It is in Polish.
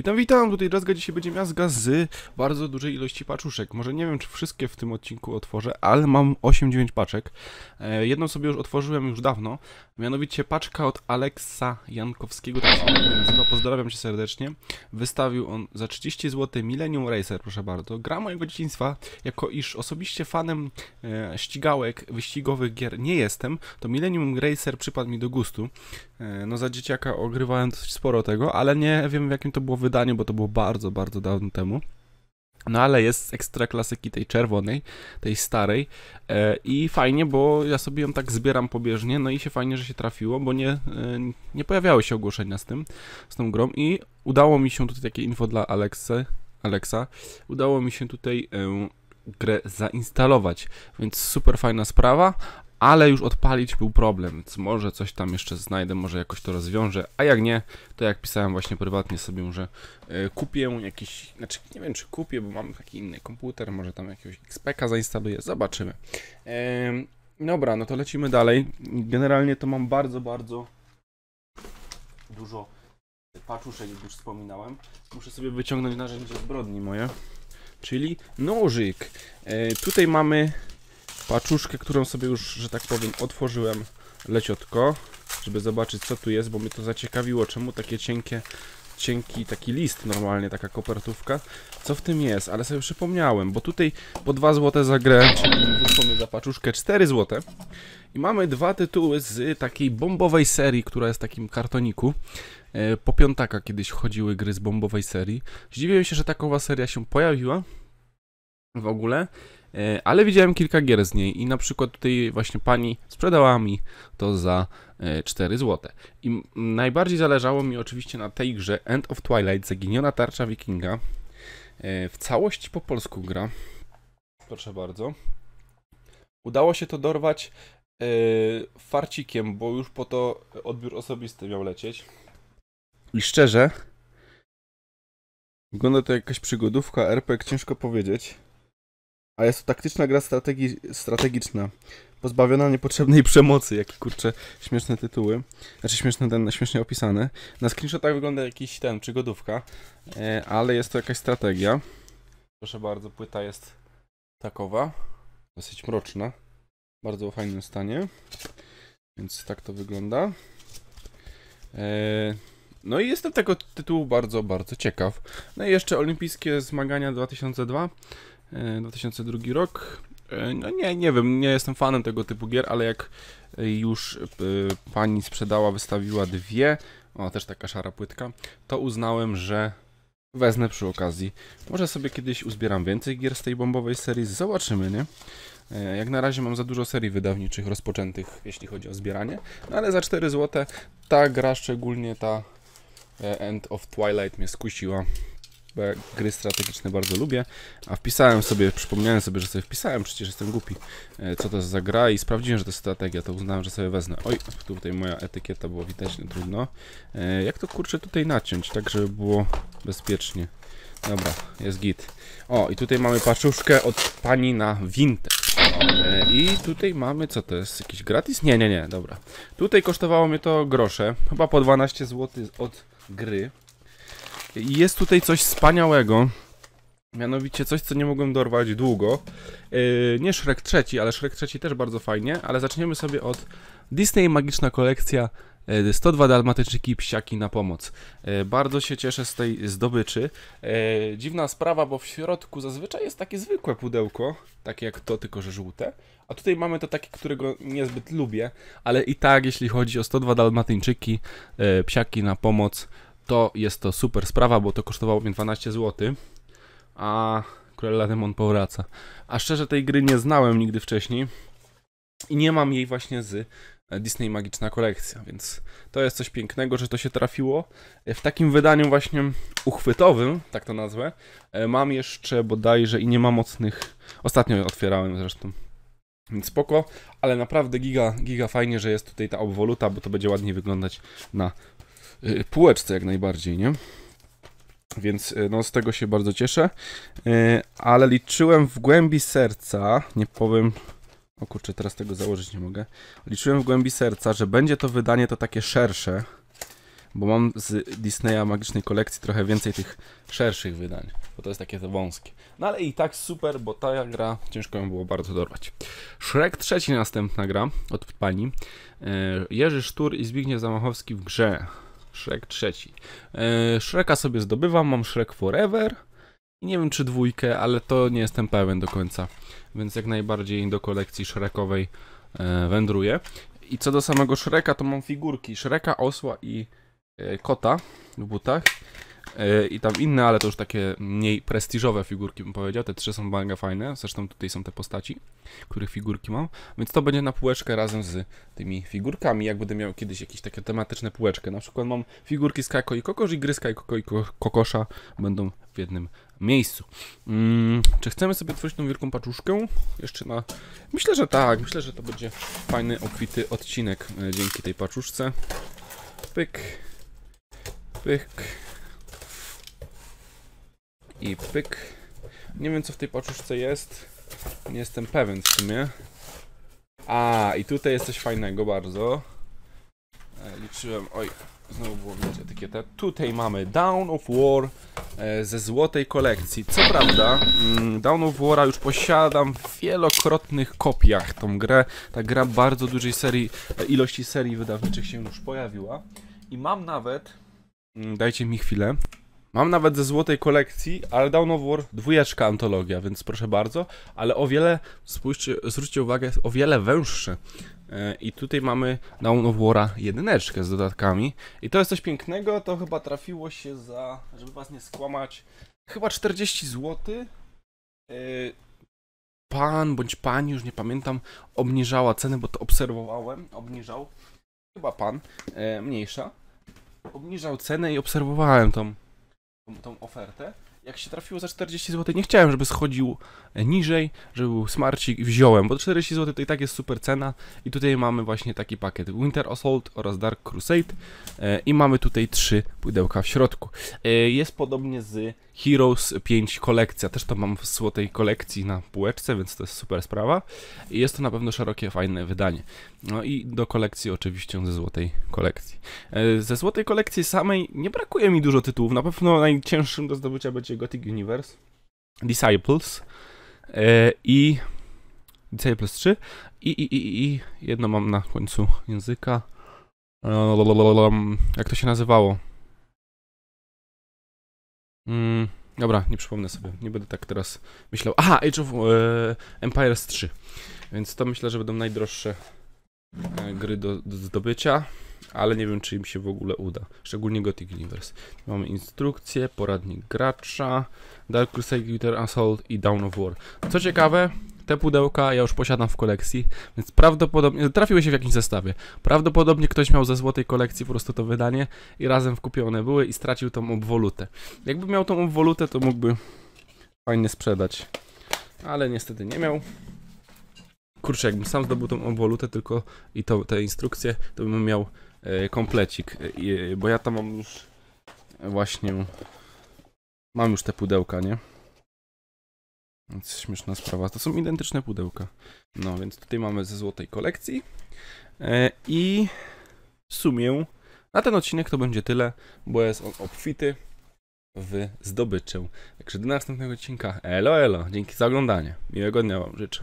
Witam, witam! Tutaj Jazga, dzisiaj będzie miazga z bardzo dużej ilości paczuszek. Może nie wiem, czy wszystkie w tym odcinku otworzę, ale mam 8-9 paczek. E, jedną sobie już otworzyłem już dawno, mianowicie paczka od Aleksa Jankowskiego, tak się nazywa. Pozdrawiam cię serdecznie. Wystawił on za 30 zł Millennium Racer, proszę bardzo. Gra mojego dzieciństwa, jako iż osobiście fanem e, ścigałek, wyścigowych gier nie jestem, to Millennium Racer przypadł mi do gustu. E, no za dzieciaka ogrywałem dosyć sporo tego, ale nie wiem w jakim to było wydaniu, bo to było bardzo, bardzo dawno temu. No ale jest z ekstra klasyki tej czerwonej, tej starej e, i fajnie, bo ja sobie ją tak zbieram pobieżnie, no i się fajnie, że się trafiło, bo nie, e, nie pojawiały się ogłoszenia z tym, z tą grą i udało mi się tutaj takie info dla Aleksy, Alexa, udało mi się tutaj e, grę zainstalować, więc super fajna sprawa, ale już odpalić był problem, więc może coś tam jeszcze znajdę, może jakoś to rozwiążę, a jak nie, to jak pisałem właśnie prywatnie sobie, że e, kupię jakiś, znaczy nie wiem czy kupię, bo mam taki inny komputer, może tam jakiegoś XP-ka zainstaluję, zobaczymy. Ehm, dobra, no to lecimy dalej. Generalnie to mam bardzo, bardzo dużo paczuszek, jak już wspominałem. Muszę sobie wyciągnąć narzędzie zbrodni moje, czyli nożyk. Ehm, tutaj mamy paczuszkę, którą sobie już, że tak powiem, otworzyłem leciotko, żeby zobaczyć co tu jest, bo mnie to zaciekawiło, czemu takie cienkie, cienki taki list normalnie, taka kopertówka, co w tym jest, ale sobie przypomniałem, bo tutaj po 2 zł za grę, czyli za paczuszkę 4 zł i mamy dwa tytuły z takiej bombowej serii, która jest w takim kartoniku, e, po piątaka kiedyś chodziły gry z bombowej serii. Zdziwiłem się, że takowa seria się pojawiła w ogóle. E, ale widziałem kilka gier z niej i na przykład tutaj właśnie pani sprzedała mi to za 4 e, zł. I najbardziej zależało mi oczywiście na tej grze End of Twilight, Zaginiona Tarcza Wikinga. E, w całości po polsku gra. Proszę bardzo. Udało się to dorwać farcikiem, bo już po to odbiór osobisty miał lecieć. I szczerze, wygląda to jakaś przygodówka, RPG, ciężko powiedzieć a jest to taktyczna gra strategi strategiczna, pozbawiona niepotrzebnej przemocy, jakie kurcze śmieszne tytuły, znaczy śmieszne ten, śmiesznie opisane. Na screenshotach wygląda jakiś ten, przygodówka, e, ale jest to jakaś strategia. Proszę bardzo, płyta jest takowa, dosyć mroczna, bardzo w fajnym stanie, więc tak to wygląda. E, no i jestem tego tytułu bardzo, bardzo ciekaw. No i jeszcze olimpijskie zmagania 2002. 2002 e, rok. E, no nie, nie wiem, nie jestem fanem tego typu gier, ale jak e, już pani sprzedała, wystawiła dwie, o też taka szara płytka, to uznałem, że wezmę przy okazji. Może sobie kiedyś uzbieram więcej gier z tej bombowej serii, zobaczymy, nie? Jak na razie mam za dużo serii wydawniczych rozpoczętych, jeśli chodzi o zbieranie, no ale za 4 zł ta gra, szczególnie ta End of Twilight mnie skusiła bo ja gry strategiczne bardzo lubię, a wpisałem sobie, przypomniałem sobie, że sobie wpisałem, przecież jestem głupi, e, co to za gra i sprawdziłem, że to jest strategia, to uznałem, że sobie wezmę. Oj, tutaj moja etykieta było widać, nie trudno. E, jak to kurczę tutaj naciąć, tak żeby było bezpiecznie? Dobra, jest git. O, i tutaj mamy paczuszkę od pani na Vinted. E, I tutaj mamy, co to jest, jakiś gratis? Nie, nie, nie, dobra. Tutaj kosztowało mnie to grosze, chyba po 12 zł od gry. Jest tutaj coś wspaniałego. Mianowicie coś, co nie mogłem dorwać długo. Yy, nie Shrek III, ale Shrek III też bardzo fajnie, ale zaczniemy sobie od Disney Magiczna Kolekcja 102 yy, dalmatyczki psiaki na pomoc. Yy, bardzo się cieszę z tej zdobyczy. Yy, dziwna sprawa, bo w środku zazwyczaj jest takie zwykłe pudełko, takie jak to, tylko że żółte. A tutaj mamy to takie, którego niezbyt lubię, ale i tak, jeśli chodzi o 102 dalmatyńczyki, psiaki na pomoc, to jest to super sprawa, bo to kosztowało mnie 12 zł, a Cruella Demon powraca. A szczerze tej gry nie znałem nigdy wcześniej i nie mam jej właśnie z e, Disney Magiczna Kolekcja, więc to jest coś pięknego, że to się trafiło. E, w takim wydaniu właśnie uchwytowym, tak to nazwę, e, mam jeszcze bodajże i nie ma mocnych, ostatnio otwierałem zresztą, więc spoko, ale naprawdę giga, giga fajnie, że jest tutaj ta obwoluta, bo to będzie ładnie wyglądać na Y, półeczce jak najbardziej, nie? Więc y, no, z tego się bardzo cieszę. Y, ale liczyłem w głębi serca, nie powiem. O kurczę, teraz tego założyć nie mogę. Liczyłem w głębi serca, że będzie to wydanie to takie szersze, bo mam z Disneya Magicznej Kolekcji trochę więcej tych szerszych wydań, bo to jest takie wąskie. No ale i tak super, bo ta gra ciężko ją było bardzo dorwać. Shrek trzeci następna gra od pani. Jerzy Sztur i Zbigniew Zamachowski w grze. Shrek trzeci. Yy, Shreka sobie zdobywam, mam Shrek Forever. I nie wiem czy dwójkę, ale to nie jestem pełen do końca. Więc jak najbardziej do kolekcji Shrekowej e, wędruję. I co do samego Shreka, to mam figurki Shreka, osła i e, kota w butach. E, i tam inne, ale to już takie mniej prestiżowe figurki bym powiedział. Te trzy są mega fajne, zresztą tutaj są te postaci, których figurki mam, więc to będzie na półeczkę razem z tymi figurkami, jak będę miał kiedyś jakieś takie tematyczne półeczkę. Na przykład mam figurki z Kako i Kokosz i gry z Kako i Kokosza będą w jednym miejscu. Hmm, czy chcemy sobie tworzyć tą wielką paczuszkę? Jeszcze na... Myślę, że tak. Myślę, że to będzie fajny, obfity odcinek e, dzięki tej paczuszce. Pyk. Pyk i pyk. Nie wiem co w tej paczuszce jest, nie jestem pewien w sumie. A, i tutaj jest coś fajnego bardzo. E, liczyłem, oj, znowu było widać etykietę. Tutaj mamy Down of War e, ze złotej kolekcji. Co prawda, mm, Down of War'a już posiadam w wielokrotnych kopiach tą grę. Ta gra bardzo dużej serii, e, ilości serii wydawniczych się już pojawiła. I mam nawet, mm, dajcie mi chwilę, Mam nawet ze złotej kolekcji, ale Dawn of War dwójeczka antologia, więc proszę bardzo, ale o wiele, spójrzcie, zwróćcie uwagę, o wiele węższe. I tutaj mamy Dawn of War'a jedyneczkę z dodatkami. I to jest coś pięknego, to chyba trafiło się za, żeby was nie skłamać, chyba 40 zł. E, pan bądź pani, już nie pamiętam, obniżała ceny, bo to obserwowałem, obniżał, chyba pan, e, mniejsza. Obniżał cenę i obserwowałem tą tą, ofertę. Jak się trafiło za 40 zł, nie chciałem, żeby schodził e, niżej, żeby był smarcik i wziąłem, bo 40 zł to i tak jest super cena. I tutaj mamy właśnie taki pakiet Winter Assault oraz Dark Crusade e, i mamy tutaj trzy pudełka w środku. E, jest podobnie z Heroes 5 kolekcja, też to mam w złotej kolekcji na półeczce, więc to jest super sprawa. I jest to na pewno szerokie, fajne wydanie. No i do kolekcji oczywiście ze złotej kolekcji. E, ze złotej kolekcji samej nie brakuje mi dużo tytułów. Na pewno najcięższym do zdobycia będzie Gothic Universe, Disciples e, i Disciples 3 i, i, i, i jedno mam na końcu języka. E, Jak to się nazywało? Mm, dobra, nie przypomnę sobie. Nie będę tak teraz myślał. Aha, Age of e, Empires 3. Więc to myślę, że będą najdroższe E, gry do, do zdobycia, ale nie wiem, czy im się w ogóle uda. Szczególnie Gothic Universe. Mamy instrukcję, poradnik gracza, Dark Crusade, Glitter Assault i Down of War. Co ciekawe, te pudełka ja już posiadam w kolekcji, więc prawdopodobnie trafiły się w jakimś zestawie. Prawdopodobnie ktoś miał ze złotej kolekcji po prostu to wydanie i razem w były i stracił tą obwolutę. Jakby miał tą obwolutę, to mógłby fajnie sprzedać, ale niestety nie miał kurczę, jakbym sam zdobył tą obolutę tylko i to, te instrukcje, to bym miał e, komplecik, e, e bo ja tam mam już e, właśnie, mam już te pudełka, nie? Więc śmieszna sprawa, to są identyczne pudełka. No, więc tutaj mamy ze złotej kolekcji e, i w sumie na ten odcinek to będzie tyle, bo jest on obfity w zdobyczę. Także do następnego odcinka. Elo, elo. Dzięki za oglądanie. Miłego dnia Wam życzę.